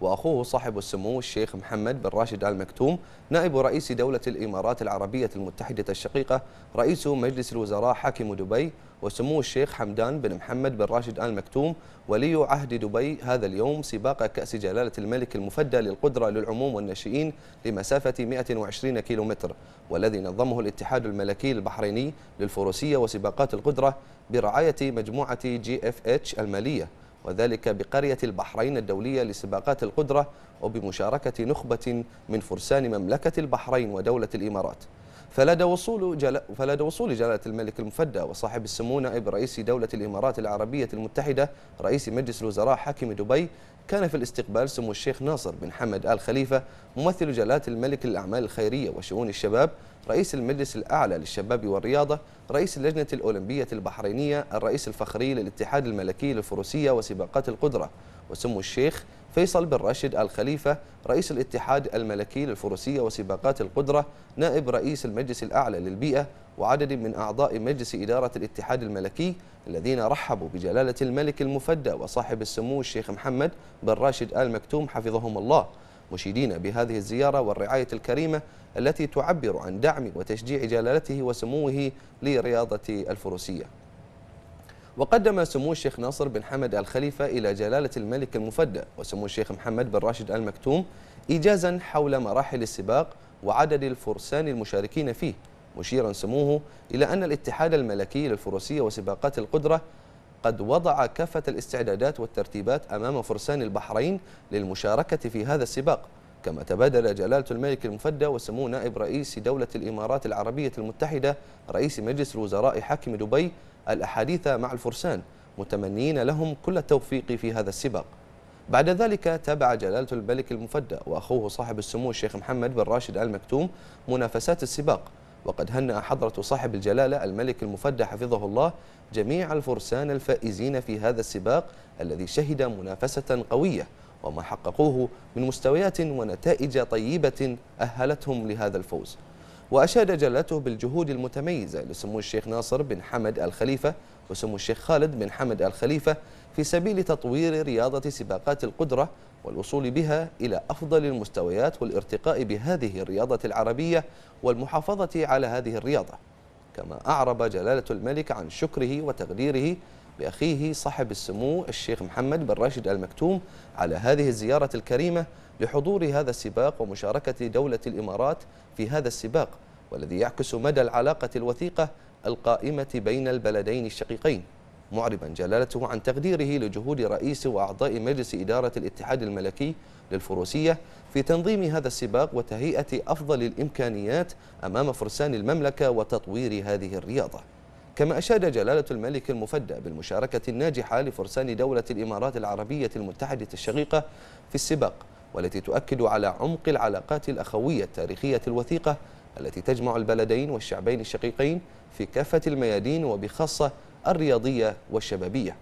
وأخوه صاحب السمو الشيخ محمد بن راشد آل مكتوم نائب رئيس دولة الإمارات العربية المتحدة الشقيقة رئيس مجلس الوزراء حاكم دبي وسمو الشيخ حمدان بن محمد بن راشد آل مكتوم ولي عهد دبي هذا اليوم سباق كأس جلالة الملك المفدى للقدرة للعموم والناشئين لمسافة 120 كيلومتر والذي نظمه الاتحاد الملكي البحريني للفروسية وسباقات القدرة برعاية مجموعة جي اف اتش المالية وذلك بقرية البحرين الدولية لسباقات القدرة وبمشاركة نخبة من فرسان مملكة البحرين ودولة الإمارات فلدى وصول جل... فلدى وصول جلالة الملك المفدى وصاحب السمو نائب رئيس دولة الإمارات العربية المتحدة رئيس مجلس الوزراء حاكم دبي كان في الاستقبال سمو الشيخ ناصر بن حمد آل خليفة ممثل جلالة الملك للأعمال الخيرية وشؤون الشباب رئيس المجلس الأعلى للشباب والرياضة رئيس اللجنة الأولمبية البحرينية الرئيس الفخري للاتحاد الملكي للفروسية وسباقات القدرة وسمو الشيخ فيصل بن راشد الخليفة رئيس الاتحاد الملكي للفروسية وسباقات القدرة نائب رئيس المجلس الأعلى للبيئة وعدد من أعضاء مجلس إدارة الاتحاد الملكي الذين رحبوا بجلالة الملك المفدى وصاحب السمو الشيخ محمد بن راشد آل مكتوم حفظهم الله مشيدين بهذه الزيارة والرعاية الكريمة التي تعبر عن دعم وتشجيع جلالته وسموه لرياضة الفروسية وقدم سمو الشيخ ناصر بن حمد الخليفة إلى جلالة الملك المفدى وسمو الشيخ محمد بن راشد آل مكتوم إيجازا حول مراحل السباق وعدد الفرسان المشاركين فيه مشيرا سموه إلى أن الاتحاد الملكي للفروسية وسباقات القدرة قد وضع كافة الاستعدادات والترتيبات أمام فرسان البحرين للمشاركة في هذا السباق كما تبادل جلالة الملك المفدى وسمو نائب رئيس دولة الإمارات العربية المتحدة رئيس مجلس الوزراء حاكم دبي الأحاديث مع الفرسان متمنين لهم كل التوفيق في هذا السباق بعد ذلك تابع جلالة الملك المفدى وأخوه صاحب السمو الشيخ محمد بن راشد آل مكتوم منافسات السباق وقد هنأ حضرة صاحب الجلالة الملك المفدى حفظه الله جميع الفرسان الفائزين في هذا السباق الذي شهد منافسة قوية وما حققوه من مستويات ونتائج طيبة أهلتهم لهذا الفوز وأشاد جلالته بالجهود المتميزة لسمو الشيخ ناصر بن حمد الخليفة وسمو الشيخ خالد بن حمد الخليفة في سبيل تطوير رياضة سباقات القدرة والوصول بها إلى أفضل المستويات والارتقاء بهذه الرياضة العربية والمحافظة على هذه الرياضة كما أعرب جلالة الملك عن شكره وتقديره لأخيه صاحب السمو الشيخ محمد بن راشد المكتوم على هذه الزيارة الكريمة لحضور هذا السباق ومشاركة دولة الإمارات في هذا السباق والذي يعكس مدى العلاقة الوثيقة القائمة بين البلدين الشقيقين معربا جلالته عن تقديره لجهود رئيس وأعضاء مجلس إدارة الاتحاد الملكي للفروسية في تنظيم هذا السباق وتهيئة أفضل الإمكانيات أمام فرسان المملكة وتطوير هذه الرياضة كما أشاد جلالة الملك المفدى بالمشاركة الناجحة لفرسان دولة الإمارات العربية المتحدة الشقيقة في السباق والتي تؤكد على عمق العلاقات الأخوية التاريخية الوثيقة التي تجمع البلدين والشعبين الشقيقين في كافة الميادين وبخاصة الرياضية والشبابية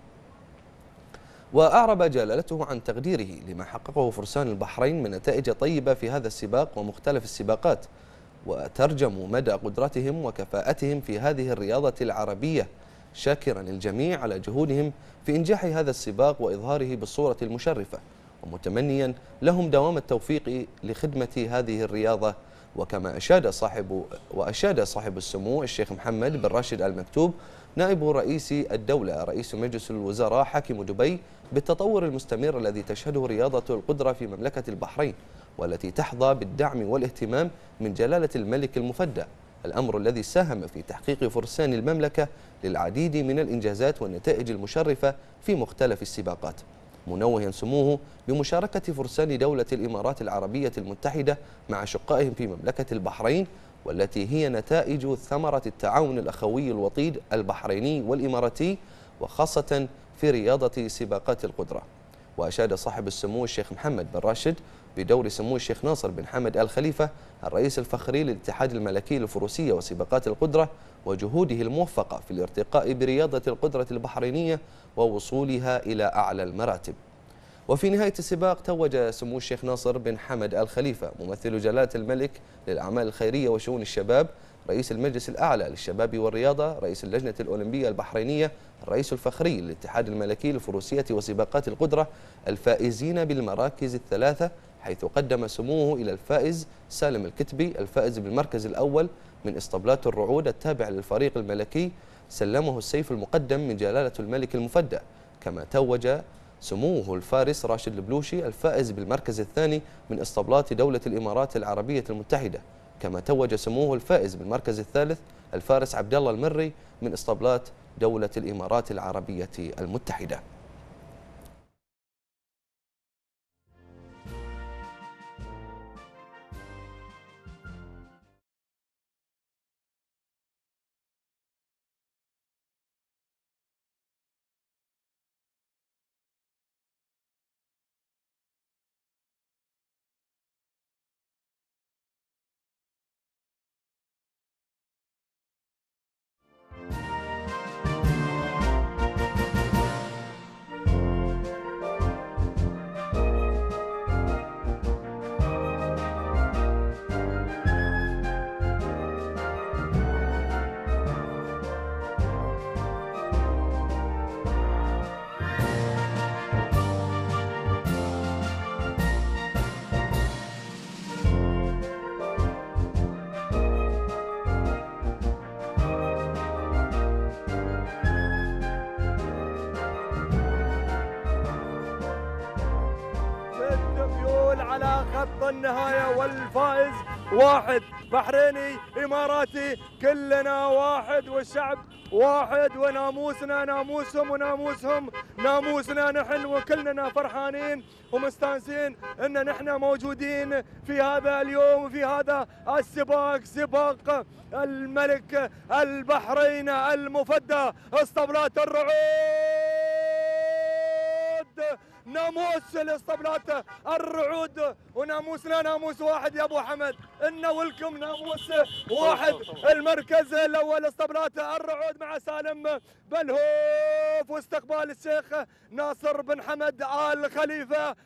وأعرب جلالته عن تقديره لما حققه فرسان البحرين من نتائج طيبة في هذا السباق ومختلف السباقات وترجموا مدى قدرتهم وكفاءتهم في هذه الرياضة العربية شاكرا الجميع على جهودهم في إنجاح هذا السباق وإظهاره بالصورة المشرفة ومتمنيا لهم دوام التوفيق لخدمة هذه الرياضة وكما أشاد صاحب وأشاد صاحب السمو الشيخ محمد بن راشد آل مكتوب نائب رئيس الدولة رئيس مجلس الوزراء حاكم دبي بالتطور المستمر الذي تشهده رياضة القدرة في مملكة البحرين والتي تحظى بالدعم والاهتمام من جلالة الملك المفدى الأمر الذي ساهم في تحقيق فرسان المملكة للعديد من الإنجازات والنتائج المشرفة في مختلف السباقات منوها سموه بمشاركة فرسان دولة الإمارات العربية المتحدة مع شقائهم في مملكة البحرين والتي هي نتائج ثمرة التعاون الأخوي الوطيد البحريني والإماراتي وخاصة في رياضة سباقات القدرة وأشاد صاحب السمو الشيخ محمد بن راشد بدور سمو الشيخ ناصر بن حمد آل خليفة الرئيس الفخري للاتحاد الملكي للفروسية وسباقات القدرة وجهوده الموفقة في الارتقاء برياضة القدرة البحرينية ووصولها إلى أعلى المراتب وفي نهاية السباق توج سمو الشيخ ناصر بن حمد آل خليفة ممثل جلالة الملك للأعمال الخيرية وشؤون الشباب رئيس المجلس الأعلى للشباب والرياضة رئيس اللجنة الأولمبية البحرينية الرئيس الفخري للاتحاد الملكي للفروسية وسباقات القدرة الفائزين بالمراكز الثلاثة حيث قدم سموه إلى الفائز سالم الكتبي الفائز بالمركز الأول من إسطبلات الرعود التابع للفريق الملكي سلمه السيف المقدم من جلالة الملك المفدى كما توج سموه الفارس راشد البلوشي الفائز بالمركز الثاني من إسطبلات دولة الإمارات العربية المتحدة كما توج سموه الفائز بالمركز الثالث الفارس عبد الله المري من إسطبلات دولة الإمارات العربية المتحدة والنهاية والفائز واحد بحريني إماراتي كلنا واحد والشعب واحد وناموسنا ناموسهم وناموسهم ناموسنا نحن وكلنا فرحانين ومستانسين ان نحن موجودين في هذا اليوم وفي هذا السباق سباق الملك البحرين المفدى اسطبلات الرعود ناموس الاسطبلات الرعود وناموسنا ناموس واحد يا ابو حمد ان ولكم ناموس واحد المركز الأول اسطبلات الرعود مع سالم بلهوف واستقبال الشيخ ناصر بن حمد آل خليفة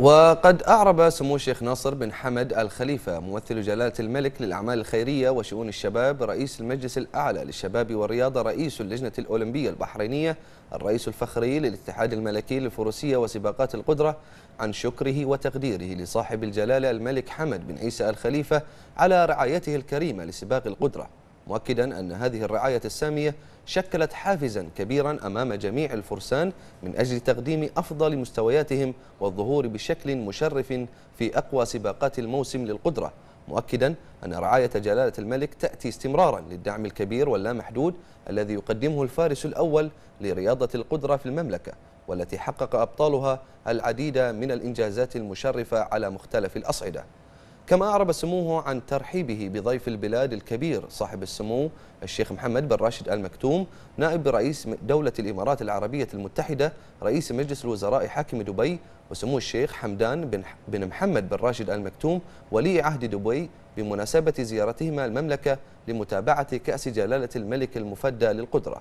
وقد أعرب سمو الشيخ ناصر بن حمد الخليفة ممثل جلالة الملك للأعمال الخيرية وشؤون الشباب رئيس المجلس الأعلى للشباب والرياضة رئيس اللجنة الأولمبية البحرينية الرئيس الفخري للاتحاد الملكي للفروسية وسباقات القدرة عن شكره وتقديره لصاحب الجلالة الملك حمد بن عيسى الخليفة على رعايته الكريمة لسباق القدرة مؤكدا أن هذه الرعاية السامية شكلت حافزا كبيرا أمام جميع الفرسان من أجل تقديم أفضل مستوياتهم والظهور بشكل مشرف في أقوى سباقات الموسم للقدرة مؤكدا أن رعاية جلالة الملك تأتي استمرارا للدعم الكبير واللامحدود الذي يقدمه الفارس الأول لرياضة القدرة في المملكة والتي حقق أبطالها العديد من الإنجازات المشرفة على مختلف الأصعدة كما أعرب سموه عن ترحيبه بضيف البلاد الكبير صاحب السمو الشيخ محمد بن راشد آل مكتوم نائب رئيس دولة الإمارات العربية المتحدة رئيس مجلس الوزراء حاكم دبي وسمو الشيخ حمدان بن محمد بن راشد آل مكتوم ولي عهد دبي بمناسبة زيارتهما المملكة لمتابعة كأس جلالة الملك المفدى للقدرة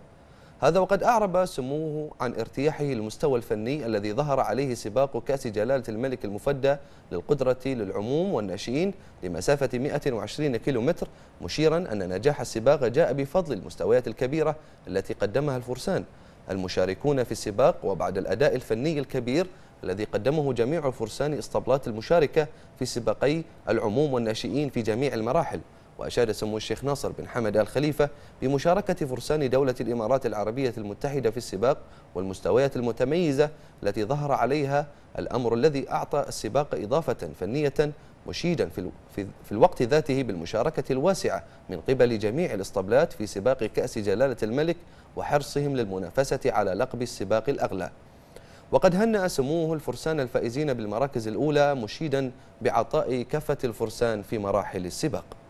هذا وقد أعرب سموه عن ارتياحه للمستوى الفني الذي ظهر عليه سباق كأس جلالة الملك المفدى للقدرة للعموم والناشئين لمسافة 120 كيلومتر مشيرا أن نجاح السباق جاء بفضل المستويات الكبيرة التي قدمها الفرسان المشاركون في السباق وبعد الأداء الفني الكبير الذي قدمه جميع فرسان اسطبلات المشاركة في سباقي العموم والناشئين في جميع المراحل وأشاد سمو الشيخ ناصر بن حمد آل خليفة بمشاركة فرسان دولة الإمارات العربية المتحدة في السباق والمستويات المتميزة التي ظهر عليها الأمر الذي أعطى السباق إضافة فنية مشيدا في, في الوقت ذاته بالمشاركة الواسعة من قبل جميع الإسطبلات في سباق كأس جلالة الملك وحرصهم للمنافسة على لقب السباق الأغلى وقد هنأ سموه الفرسان الفائزين بالمراكز الأولى مشيدا بعطاء كافة الفرسان في مراحل السباق